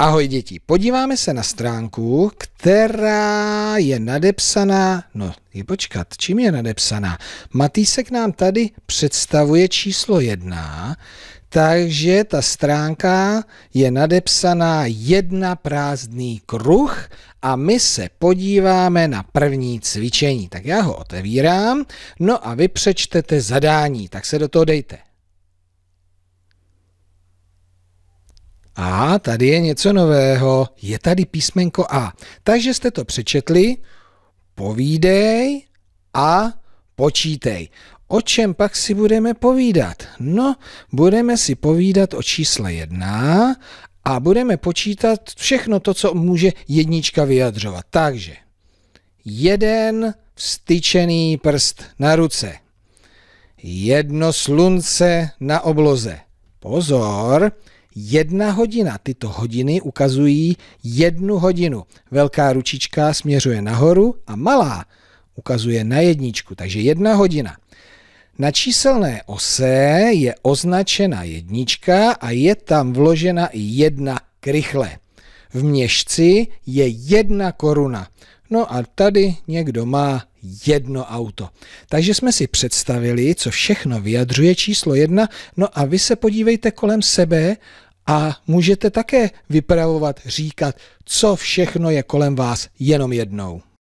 Ahoj děti, podíváme se na stránku, která je nadepsaná, no je počkat, čím je nadepsaná? Matýsek nám tady představuje číslo jedna, takže ta stránka je nadepsaná jedna prázdný kruh a my se podíváme na první cvičení. Tak já ho otevírám, no a vy přečtete zadání, tak se do toho dejte. A tady je něco nového, je tady písmenko A. Takže jste to přečetli, povídej a počítej. O čem pak si budeme povídat? No, budeme si povídat o čísle 1 a budeme počítat všechno to, co může jednička vyjadřovat. Takže jeden vstyčený prst na ruce, jedno slunce na obloze. Pozor, Jedna hodina. Tyto hodiny ukazují jednu hodinu. Velká ručička směřuje nahoru a malá ukazuje na jedničku, takže jedna hodina. Na číselné ose je označena jednička a je tam vložena i jedna krychle. V měšci je jedna koruna. No a tady někdo má jedno auto. Takže jsme si představili, co všechno vyjadřuje číslo jedna, no a vy se podívejte kolem sebe a můžete také vypravovat, říkat, co všechno je kolem vás jenom jednou.